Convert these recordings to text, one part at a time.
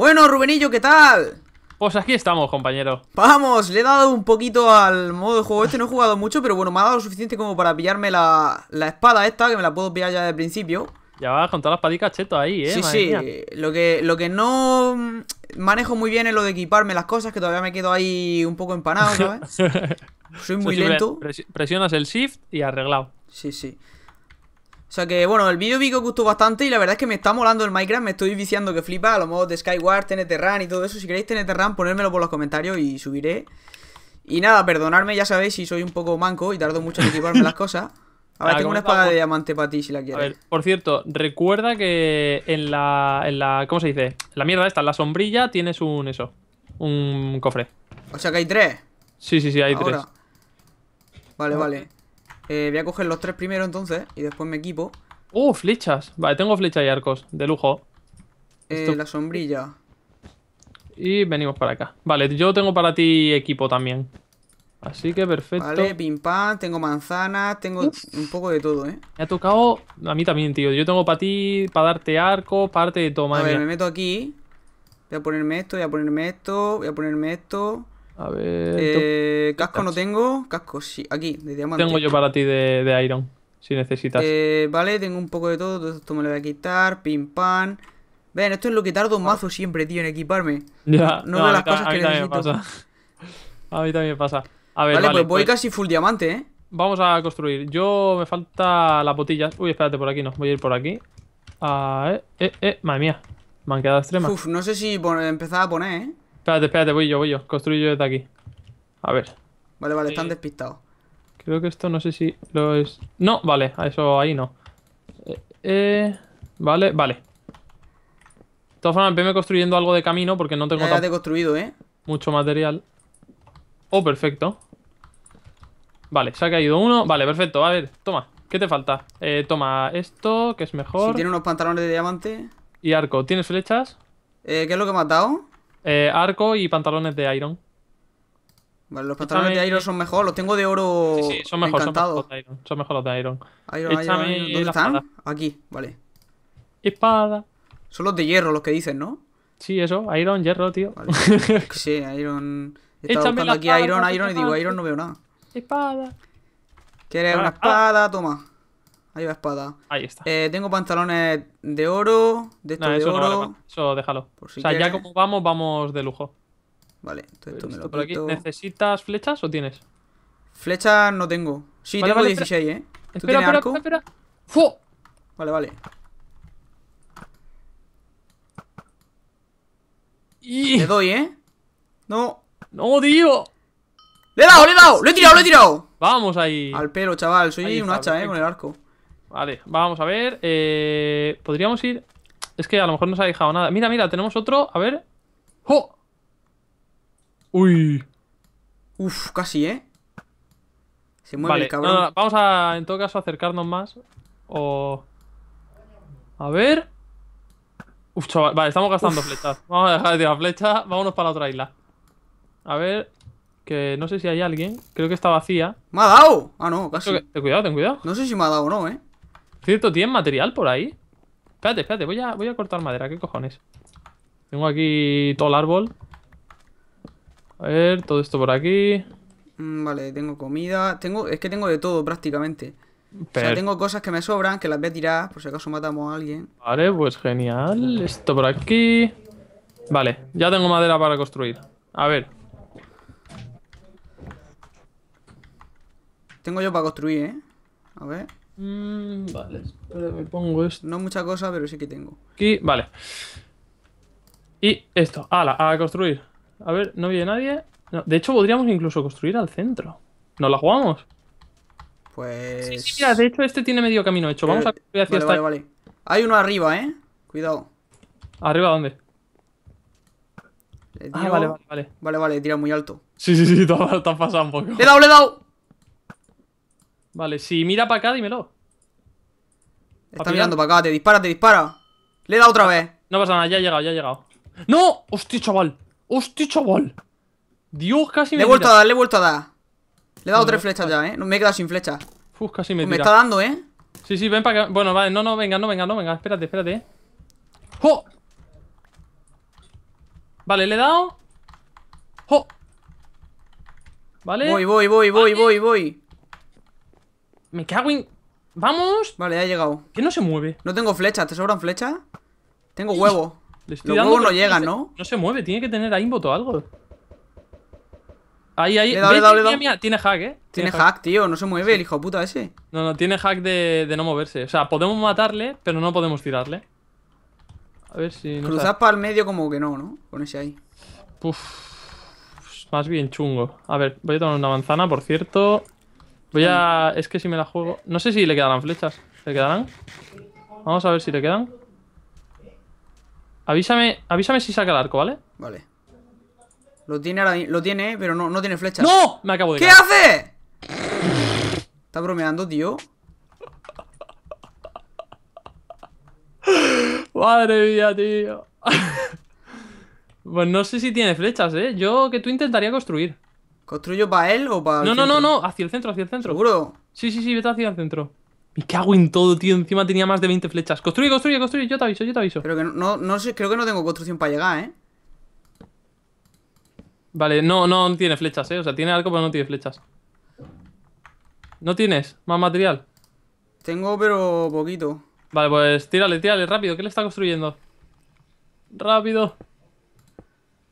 Bueno, Rubenillo, ¿qué tal? Pues aquí estamos, compañero. Vamos, le he dado un poquito al modo de juego. Este no he jugado mucho, pero bueno, me ha dado suficiente como para pillarme la, la espada esta, que me la puedo pillar ya de principio. Ya vas con todas las padicas chetas ahí, eh. Sí, sí. Lo que, lo que no manejo muy bien es lo de equiparme las cosas, que todavía me quedo ahí un poco empanado, ¿sabes? Soy muy lento. Presionas el shift y arreglado. Sí, sí. O sea que, bueno, el vídeo vi que gustó bastante y la verdad es que me está molando el Minecraft, me estoy viciando que flipa a lo modos de Skyward, TNT Run y todo eso. Si queréis TNT Run, ponedmelo por los comentarios y subiré. Y nada, perdonadme, ya sabéis si soy un poco manco y tardo mucho en equiparme las cosas. Ahora tengo una espada de diamante para ti si la quieres. A ver, por cierto, recuerda que en la, en la. ¿Cómo se dice? la mierda esta, la sombrilla, tienes un eso. Un cofre. O sea que hay tres. Sí, sí, sí, hay tres. Vale, vale. Eh, voy a coger los tres primero entonces y después me equipo. ¡Uh, flechas! Vale, tengo flechas y arcos, de lujo. Eh, la sombrilla. Y venimos para acá. Vale, yo tengo para ti equipo también. Así que perfecto. Vale, pim pam, tengo manzanas, tengo un poco de todo, ¿eh? Me ha tocado a mí también, tío. Yo tengo para ti, para darte arco, parte de todo, A ver, me meto aquí. Voy a ponerme esto, voy a ponerme esto, voy a ponerme esto. A ver. Eh, casco no tengo. Casco sí. Aquí, de diamante. Tengo yo para ti de, iron. Si necesitas. Eh, vale, tengo un poco de todo. esto me lo voy a quitar. Pim pam. Ven, esto es lo que tardo un ah. mazo siempre, tío, en equiparme. Ya, no, las cosas que necesito. Pasa. A mí también pasa. A ver, vale, pues voy pues casi full diamante, ¿eh? Vamos a construir. Yo me falta la botilla Uy, espérate, por aquí no. Voy a ir por aquí. Ah, eh, eh, eh. Madre mía. Me han quedado extremas. Uf, no sé si empezar a poner, ¿eh? Espérate, espérate, voy yo, voy yo. Construyo desde aquí. A ver. Vale, vale, están despistados. Creo que esto no sé si lo es... No, vale, eso ahí no. Eh, eh, vale, vale. De todas formas, veme construyendo algo de camino porque no tengo... nada. ya construido, ¿eh? Mucho material. Oh, perfecto. Vale, se ha caído uno. Vale, perfecto. A ver, toma. ¿Qué te falta? Eh, toma esto, que es mejor. Si tiene unos pantalones de diamante. Y arco. ¿Tienes flechas? Eh, ¿Qué es lo que he matado? Eh, arco y pantalones de iron. Vale, los pantalones de Iron son mejor, los tengo de oro. son mejor, son los de Iron. Iron. ¿Dónde están? Aquí, vale. Espada. Son los de hierro los que dicen, ¿no? Sí, eso, Iron, hierro, tío. Sí, Iron. Estaba buscando aquí Iron, Iron, y digo, Iron no veo nada. Espada. ¿Quieres una espada? Ah. Toma. Ahí va espada. Ahí está. Eh, tengo pantalones de oro, de esto de oro. eso déjalo. o sea, ya como vamos, vamos de lujo. Vale, entonces esto me lo por ¿Necesitas flechas o tienes? Flechas no tengo. Sí, tengo 16, ¿eh? ¿Tú espera, arco? espera, ¡Fu! Vale, vale. Y... Le doy, ¿eh? No. No, tío. Le he dado, le he dado, le he tirado, le he tirado. Vamos ahí. Al pelo, chaval. Soy un hacha, eh, con el arco. Vale, vamos a ver. Eh, podríamos ir... Es que a lo mejor no se ha dejado nada. Mira, mira, tenemos otro. A ver. ¡Jo! Uy. Uf, casi, ¿eh? Se mueve cabrón. vamos a, en todo caso, acercarnos más. O... A ver... Uf, chaval. Vale, estamos gastando flechas. Vamos a dejar de tirar flecha. Vámonos para la otra isla. A ver... Que no sé si hay alguien. Creo que está vacía. ¡Me ha dado! Ah, no, casi. Ten cuidado, ten cuidado. No sé si me ha dado o no, ¿eh? Cierto, ¿Tienes material por ahí? Espérate, espérate, voy a, cortar madera, ¿qué cojones? Tengo aquí todo el árbol. A ver, todo esto por aquí. Mm, vale, tengo comida. Tengo, es que tengo de todo prácticamente. O sea, tengo cosas que me sobran, que las voy a tirar por si acaso matamos a alguien. Vale, pues genial. Esto por aquí. Vale, ya tengo madera para construir. A ver. Tengo yo para construir, ¿eh? A ver. Mm, vale, me pongo esto. No mucha cosa, pero sí que tengo. Y, vale. Y esto, ala, a construir. A ver, no viene nadie. de hecho, podríamos incluso construir al centro. ¿No la jugamos? Pues... Sí, mira, de hecho este tiene medio camino hecho. Vamos a eh, hacia vale, vale, vale. Hay uno arriba, ¿eh? Cuidado. ¿Arriba dónde? Ah, vale, vale, vale. Vale, vale, tira muy alto. Sí, sí, sí, te has un poco. ¡Le he dado, le he dado! Vale, si mira para acá, dímelo. Está mirando para acá, te dispara, te dispara. Le he dado otra vez. No pasa nada, ya he llegado, ya he llegado. ¡No! ¡Hostia, chaval! ¡Hostia, chaval! Dios, casi me. Le he vuelto a dar, le he vuelto a dar. Le he dado tres flechas ya, eh. Me he quedado sin flechas. Uf, casi me tira. Me está dando, eh. Sí, sí, ven para acá. Bueno, vale, no, no, venga, no, venga, no, venga. Espérate, espérate. ¿eh? ¡Jo! Vale, le he dado. ¡Jo! Vale. Voy, voy, voy, voy, voy, voy. Me cago en... ¡Vamos! Vale, ya he llegado. ¿Qué no se mueve. No tengo flecha. ¿Te sobran flecha? Tengo huevo. Los huevos no llegan, ¿no? No se mueve. Tiene que tener aimbot o algo. Ahí, ahí. Le tiene hack, ¿eh? Tiene, hack, tío. No se mueve el hijo puta ese. No, no. Tiene hack de, no moverse. O sea, podemos matarle, pero no podemos tirarle. A ver si... Cruzad para el medio como que no, ¿no? Con ese ahí. Puf. Más bien chungo. A ver, voy a tomar una manzana, por cierto. Voy a... Em. Es que si me la juego... No sé si le quedarán flechas. ¿Le quedarán? Vamos a ver si le quedan. Avísame, avísame si saca el arco, ¿vale? Vale. Lo tiene, lo tiene, pero no, tiene flechas. ¡No! Me acabo de ¿Qué hace? ¿Está bromeando, tío? Madre mía, tío. pues no sé si tiene flechas, ¿eh? Yo que tú intentaría construir. ¿Construyo para él o para.? No, no, no, no, hacia el centro, hacia el centro. ¿Seguro? Sí, sí, sí, vete hacia el centro. ¿Y qué hago en todo, tío. Encima tenía más de 20 flechas. Construye, construye, construye. Yo te aviso, yo te aviso. Pero que no, no, sé, creo que no tengo construcción para llegar, ¿eh? Vale, no, no tiene flechas, ¿eh? O sea, tiene algo, pero no tiene flechas. ¿No tienes más material? Tengo, pero poquito. Vale, pues tírale, tírale, rápido. ¿Qué le está construyendo? Rápido.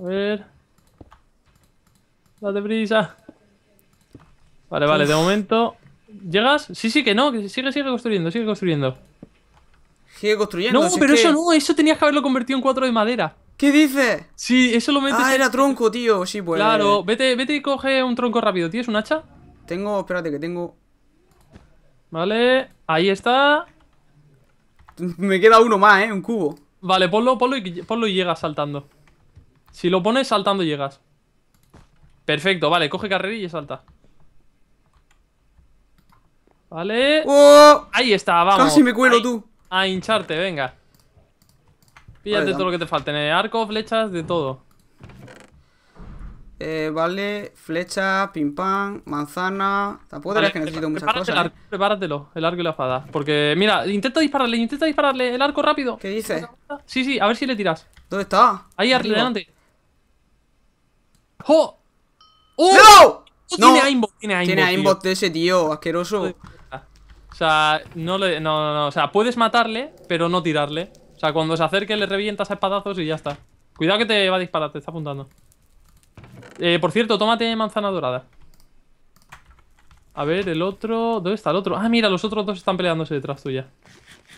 A ver. Date prisa. Vale, vale, de momento. ¿Llegas? Sí, sí, que no, que sigue, sigue construyendo, sigue construyendo. Sigue construyendo. No, pero eso no, eso tenías que haberlo convertido en cuatro de madera. ¿Qué dices? Sí, eso lo metes. Ah, era tronco, tío. Sí, pues. Claro, vete, vete y coge un tronco rápido. ¿Tienes un hacha? Tengo, espérate, que tengo. Vale, ahí está. Me queda uno más, eh, un cubo. Vale, ponlo, ponlo y, ponlo y llegas saltando. Si lo pones saltando, llegas. Perfecto, vale, coge carrerilla y salta. Vale. Oh. Ahí está, vamos. Casi me cuelo tú. A hincharte, venga. Píllate todo lo que te falte. Arco, flechas, de todo. Eh, vale, flecha, pim pam, manzana. Tampoco vale, que necesito muchas cosas. El Prepáratelo, el arco y la espada. Porque, mira, intenta dispararle, intenta dispararle el arco rápido. ¿Qué dices? Sí, sí, a ver si le tiras. ¿Dónde está? Ahí, arriba, delante. ¡Jo! ¡Uh! ¡No! tiene aimbot, tiene Tiene aimbot de ese tío, asqueroso. O sea, no le. No, no, O sea, puedes matarle, pero no tirarle. O sea, cuando se acerque le revientas a espadazos y ya está. Cuidado que te va a disparar, te está apuntando. Eh, por cierto, tómate manzana dorada. A ver, el otro. ¿Dónde está el otro? Ah, mira, los otros dos están peleándose detrás tuya.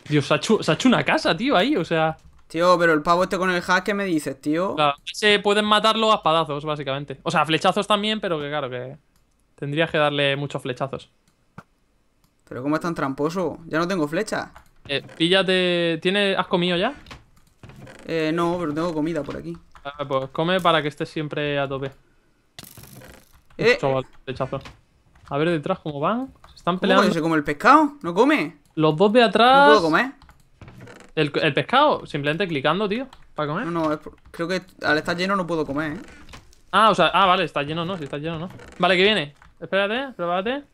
Dios, se ha hecho una casa, tío, ahí, o sea. Tío, pero el pavo este con el hack ¿qué me dices, tío. Claro, se pueden matarlo a espadazos, básicamente. O sea, flechazos también, pero que claro, que tendrías que darle muchos flechazos. Pero ¿cómo es tan tramposo? Ya no tengo flecha. Eh, píllate... tiene? ¿Has comido ya? Eh, no, pero tengo comida por aquí. Ah, pues come para que estés siempre a tope. Eh. eh. A ver detrás cómo van. Se están peleando. ¿Cómo se come el pescado? ¿No come? Los dos de atrás... No puedo comer. ¿El, pescado? Simplemente clicando, tío, para comer. No, no, creo que al estar lleno no puedo comer, ¿eh? Ah, o sea, ah, vale, está lleno, no, si está lleno, no. Vale, que viene. Espérate, prepárate.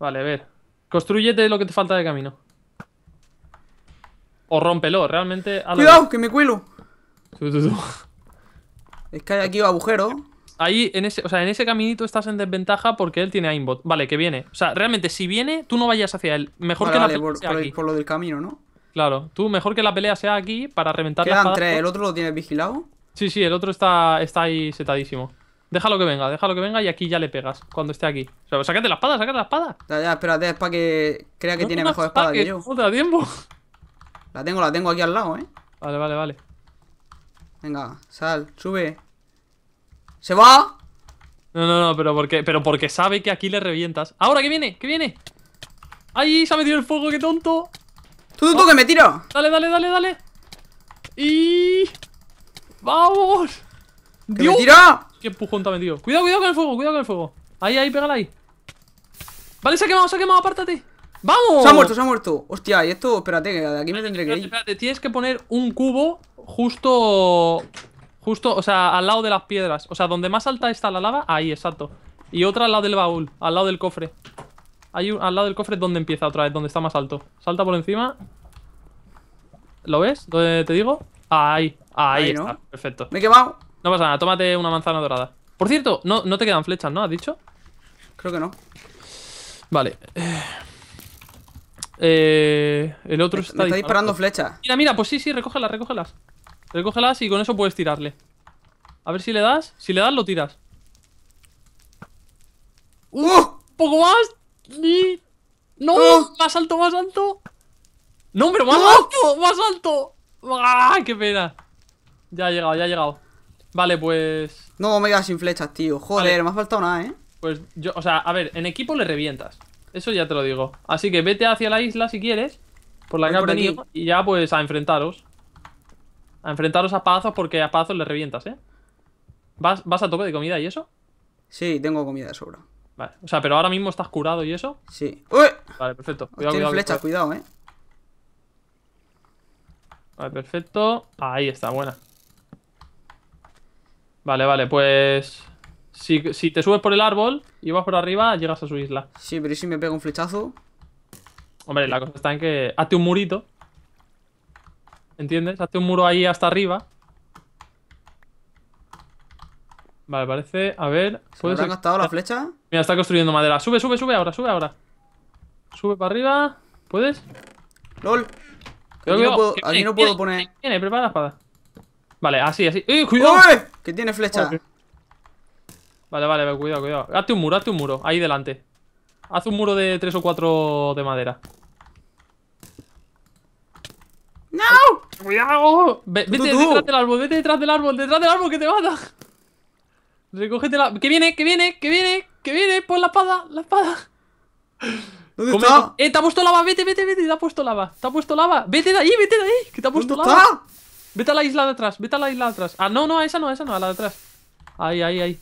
Vale, a ver. Construyete lo que te falta de camino. O rómpelo, realmente. ¡Cuidado! ¡Que me cuelo! Es que hay aquí agujero ahí en ese, o sea, en ese caminito estás en desventaja porque él tiene aimbot. Vale, que viene. O sea, realmente, si viene, tú no vayas hacia él. Mejor que la pelea por, aquí. por, lo del camino, ¿no? Claro, tú mejor que la pelea sea aquí para reventar Quedan tres, ¿el otro lo tienes vigilado? Sí, sí, el otro está, está ahí setadísimo. Déjalo que venga, déjalo que venga y aquí ya le pegas cuando esté aquí. O sea, sácate la espada, sácate la espada. Ya, ya, espérate, es para que crea que tiene mejor espada que, yo. Joder, tiempo. La tengo, la tengo aquí al lado, ¿eh? Vale, vale, vale. Venga, sal, sube. ¡Se va! No, no, no, pero porque, pero porque sabe que aquí le revientas. ¡Ahora que viene! ¡Que viene! ¡Ay! Se ha metido el fuego, qué tonto. ¡Tú, tonto, que me tira Dale, dale, dale, dale. Y. ¡Vamos! Me tira? ¡Qué empujón te ha metido! ¡Cuidado, cuidado con el fuego! ¡Cuidado con el fuego! Ahí, ahí, pégala ahí. Vale, se ha quemado, se ha quemado, apártate. ¡Vamos! Se ha muerto, se ha muerto. Hostia, y esto, espérate, que de aquí me tendré que ir. Espérate, tienes que poner un cubo justo Justo, o sea, al lado de las piedras. O sea, donde más alta está la lava, ahí, exacto. Y otra al lado del baúl, al lado del cofre. Hay un, al lado del cofre donde empieza otra vez, donde está más alto. Salta por encima. ¿Lo ves? ¿Dónde te digo? Ahí, ahí, está, perfecto. Me he quemado. No pasa nada, tómate una manzana dorada. Por cierto, no, te quedan flechas, ¿no? ¿Has dicho? Creo que no. Vale. Eh, el otro está, está disparando flechas. Mira, mira, pues sí, sí, recógelas, recógelas. Recógelas y con eso puedes tirarle. A ver si le das. Si le das, lo tiras. ¡Uh! ¡Poco más! ¡No! ¡Uh! ¡Más alto, más alto! ¡No, pero más alto! ¡Más alto! ¡Ah, qué pena! Ya ha llegado, ya ha llegado. Vale, pues... No, me quedas sin flechas, tío. Joder, me ha faltado nada, ¿eh? Pues yo, o sea, a ver, en equipo le revientas. Eso ya te lo digo. Así que vete hacia la isla si quieres. Por la que has venido. Y ya, pues, a enfrentaros. A enfrentaros a Pazos porque a Pazos le revientas, ¿eh? ¿Vas, ¿Vas a tope de comida y eso? Sí, tengo comida de sobra. Vale, o sea, pero ahora mismo estás curado y eso. Sí. Vale, perfecto. Cuidado, flecha, cuidado. cuidado, eh. Vale, perfecto. Ahí está, buena. Vale, vale, pues. Si, te subes por el árbol y vas por arriba, llegas a su isla. Sí, pero si me pego un flechazo? Hombre, la cosa está en que. Hazte un murito. ¿Entiendes? Hazte un muro ahí hasta arriba. Vale, parece... A ver... ¿puedes ha gastado la flecha? Mira, está construyendo madera. Sube, sube, sube ahora, sube ahora. Sube para arriba. ¿Puedes? ¡Lol! Creo aquí, no puedo, aquí no puedo poner... Tiene, prepara la espada. Vale, así, así. ¡Eh, cuidado! Que tiene flecha. Vale. vale, vale, cuidado, cuidado. Hazte un muro, hazte un muro. Ahí delante. Haz un muro de tres o cuatro de madera. ¡No! ¡Cuidado! vete detrás del árbol, vete detrás del árbol, detrás del árbol que te mata. Recógete la. ¡Que viene, que viene, que viene, que viene! ¡Pon la espada, la espada! ¿Dónde está? ¡Eh, te ha puesto lava! ¡Vete, vete, vete! ¡Te ha puesto lava! ¡Te ha puesto lava! ¡Vete de ahí, vete de ahí! ¡Que te ha puesto lava! Está? Vete a la isla de atrás, vete a la isla de atrás. Ah, no, no, a esa no, a esa no, a la de atrás. Ahí, ahí, ahí.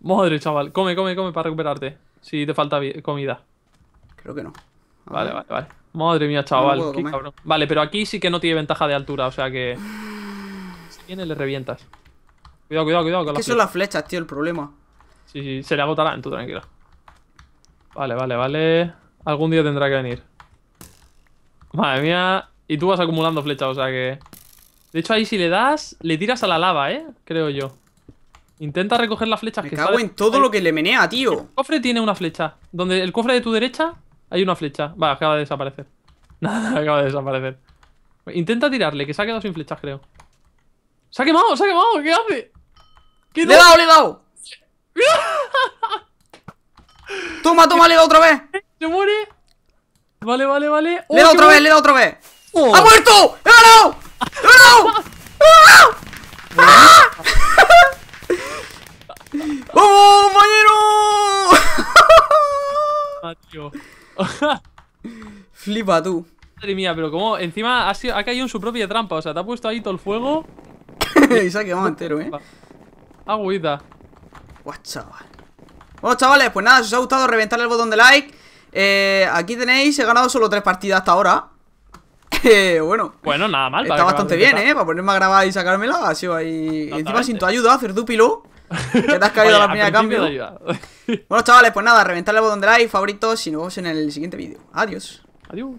Madre, chaval. Come, come, come para recuperarte. Si te falta comida. Creo que no. Vale, vale, vale. Madre mía, chaval. qué cabrón. Vale, pero aquí sí que no tiene ventaja de altura, o sea que. Si tiene, le revientas. Cuidado, cuidado, cuidado. Que es la flecha. son las flechas, tío, el problema. Sí, sí, se le en tú tranquilo. Vale, vale, vale. Algún día tendrá que venir. Madre mía. Y tú vas acumulando flechas, o sea que... De hecho, ahí si le das, le tiras a la lava, ¿eh? Creo yo. Intenta recoger las flechas Me que cago en todo lo que le menea, tío. El cofre tiene una flecha. Donde el cofre de tu derecha hay una flecha. Va, acaba de desaparecer. Nada, acaba de desaparecer. Intenta tirarle, que se ha quedado sin flechas, creo. ¡Se ha quemado! ¡Se ha quemado! ¿Qué hace? ¡Le he dado, le he dado! ¡Toma, toma, le he dado otra vez! ¡Se muere! Vale, vale, vale. ¡Le he dado otra oh, vez, le he dado otra vez! Oh. ¡Ha muerto! ¡He ganado! ¡He ganado! ¡Oh, compañero! Ah, Flipa tú. Madre mía, pero como encima ha, caído en su propia trampa. O sea, te ha puesto ahí todo el fuego. y se ha quemado entero, ¿eh? Agüita. Bueno, chavales, pues nada, si os ha gustado, reventar el botón de like. Eh, aquí tenéis, he ganado solo tres partidas hasta ahora. Eh, bueno. Bueno, nada mal. Está bastante bien, ¿eh? Para ponerme a grabar y sacármela. Ha sido ahí. Encima sin tu ayuda, hacer Cerdúpilo. que te has caído la mía de cambio. Bueno, chavales, pues nada, reventarle el botón de like, favoritos y nos vemos en el siguiente vídeo. Adiós. Adiós.